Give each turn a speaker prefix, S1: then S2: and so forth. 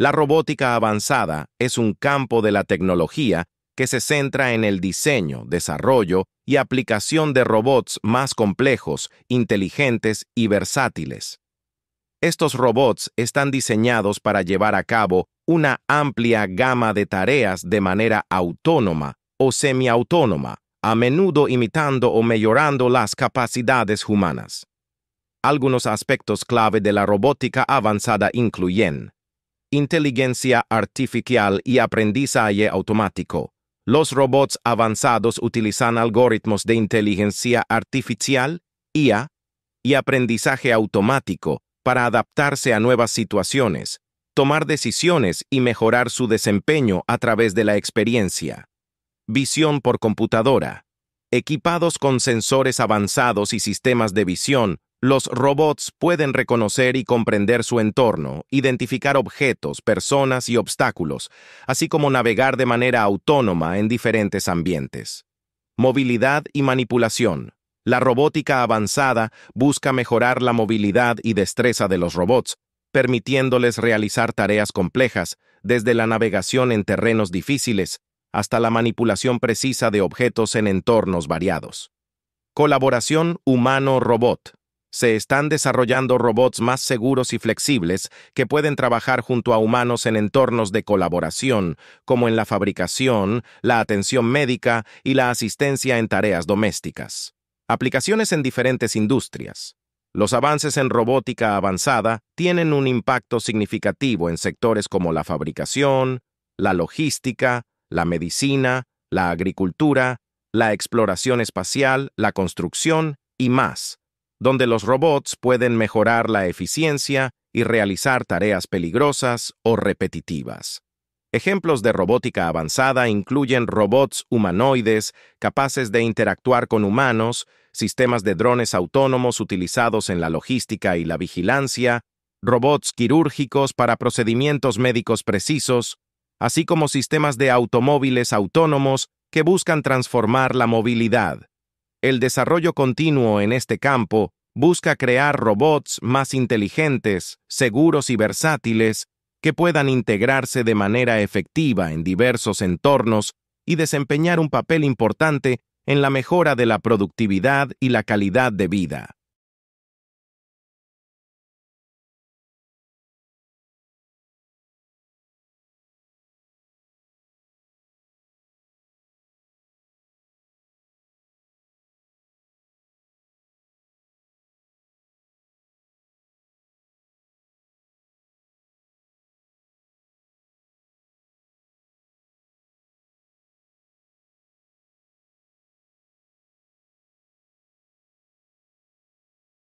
S1: La robótica avanzada es un campo de la tecnología que se centra en el diseño, desarrollo y aplicación de robots más complejos, inteligentes y versátiles. Estos robots están diseñados para llevar a cabo una amplia gama de tareas de manera autónoma o semiautónoma, a menudo imitando o mejorando las capacidades humanas. Algunos aspectos clave de la robótica avanzada incluyen inteligencia artificial y aprendizaje automático. Los robots avanzados utilizan algoritmos de inteligencia artificial, IA, y aprendizaje automático para adaptarse a nuevas situaciones, tomar decisiones y mejorar su desempeño a través de la experiencia. Visión por computadora. Equipados con sensores avanzados y sistemas de visión, los robots pueden reconocer y comprender su entorno, identificar objetos, personas y obstáculos, así como navegar de manera autónoma en diferentes ambientes. Movilidad y manipulación. La robótica avanzada busca mejorar la movilidad y destreza de los robots, permitiéndoles realizar tareas complejas, desde la navegación en terrenos difíciles hasta la manipulación precisa de objetos en entornos variados. Colaboración humano-robot se están desarrollando robots más seguros y flexibles que pueden trabajar junto a humanos en entornos de colaboración, como en la fabricación, la atención médica y la asistencia en tareas domésticas. Aplicaciones en diferentes industrias. Los avances en robótica avanzada tienen un impacto significativo en sectores como la fabricación, la logística, la medicina, la agricultura, la exploración espacial, la construcción y más donde los robots pueden mejorar la eficiencia y realizar tareas peligrosas o repetitivas. Ejemplos de robótica avanzada incluyen robots humanoides capaces de interactuar con humanos, sistemas de drones autónomos utilizados en la logística y la vigilancia, robots quirúrgicos para procedimientos médicos precisos, así como sistemas de automóviles autónomos que buscan transformar la movilidad. El desarrollo continuo en este campo busca crear robots más inteligentes, seguros y versátiles que puedan integrarse de manera efectiva en diversos entornos y desempeñar un papel importante en la mejora de la productividad y la calidad de vida.